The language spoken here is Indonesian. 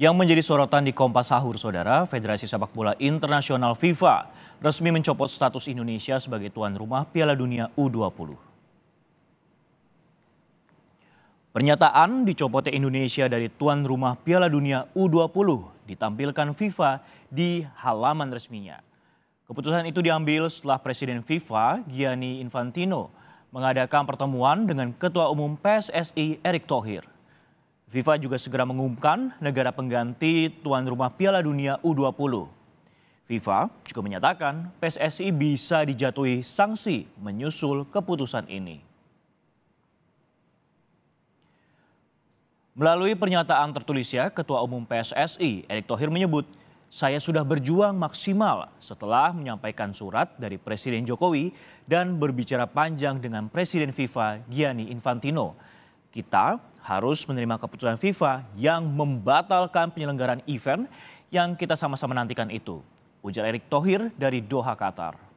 Yang menjadi sorotan di Kompas Sahur, Saudara, Federasi Sepak Bola Internasional FIFA resmi mencopot status Indonesia sebagai tuan rumah Piala Dunia U20. Pernyataan dicopotnya Indonesia dari tuan rumah Piala Dunia U20 ditampilkan FIFA di halaman resminya. Keputusan itu diambil setelah Presiden FIFA Gianni Infantino mengadakan pertemuan dengan Ketua Umum PSSI Erick Thohir. FIFA juga segera mengumumkan negara pengganti tuan rumah Piala Dunia U20. FIFA juga menyatakan PSSI bisa dijatuhi sanksi menyusul keputusan ini. Melalui pernyataan tertulisnya, Ketua Umum PSSI Erick Thohir menyebut, saya sudah berjuang maksimal setelah menyampaikan surat dari Presiden Jokowi dan berbicara panjang dengan Presiden FIFA Gianni Infantino kita harus menerima keputusan FIFA yang membatalkan penyelenggaraan event yang kita sama-sama nantikan itu. Ujar Erick Thohir dari Doha, Qatar.